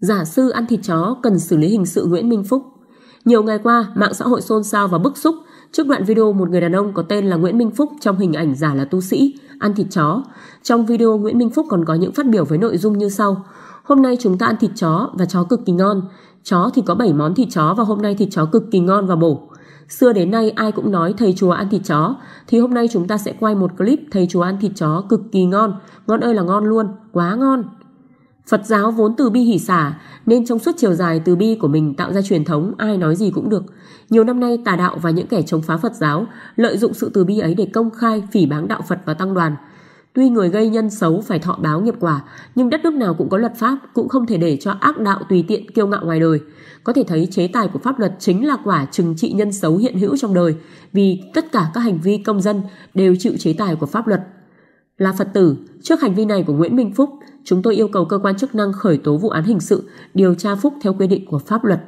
giả sư ăn thịt chó cần xử lý hình sự Nguyễn Minh Phúc. Nhiều ngày qua, mạng xã hội xôn xao và bức xúc trước đoạn video một người đàn ông có tên là Nguyễn Minh Phúc trong hình ảnh giả là tu sĩ, ăn thịt chó. Trong video, Nguyễn Minh Phúc còn có những phát biểu với nội dung như sau. Hôm nay chúng ta ăn thịt chó và chó cực kỳ ngon. Chó thì có 7 món thịt chó và hôm nay thịt chó cực kỳ ngon và bổ. Xưa đến nay ai cũng nói thầy chùa ăn thịt chó Thì hôm nay chúng ta sẽ quay một clip thầy chùa ăn thịt chó cực kỳ ngon Ngon ơi là ngon luôn, quá ngon Phật giáo vốn từ bi hỷ xả nên trong suốt chiều dài từ bi của mình tạo ra truyền thống ai nói gì cũng được. Nhiều năm nay tà đạo và những kẻ chống phá Phật giáo lợi dụng sự từ bi ấy để công khai phỉ báng đạo Phật và tăng đoàn. Tuy người gây nhân xấu phải thọ báo nghiệp quả, nhưng đất nước nào cũng có luật pháp, cũng không thể để cho ác đạo tùy tiện kiêu ngạo ngoài đời. Có thể thấy chế tài của pháp luật chính là quả trừng trị nhân xấu hiện hữu trong đời, vì tất cả các hành vi công dân đều chịu chế tài của pháp luật. Là Phật tử, trước hành vi này của Nguyễn Minh Phúc, chúng tôi yêu cầu cơ quan chức năng khởi tố vụ án hình sự điều tra Phúc theo quy định của pháp luật.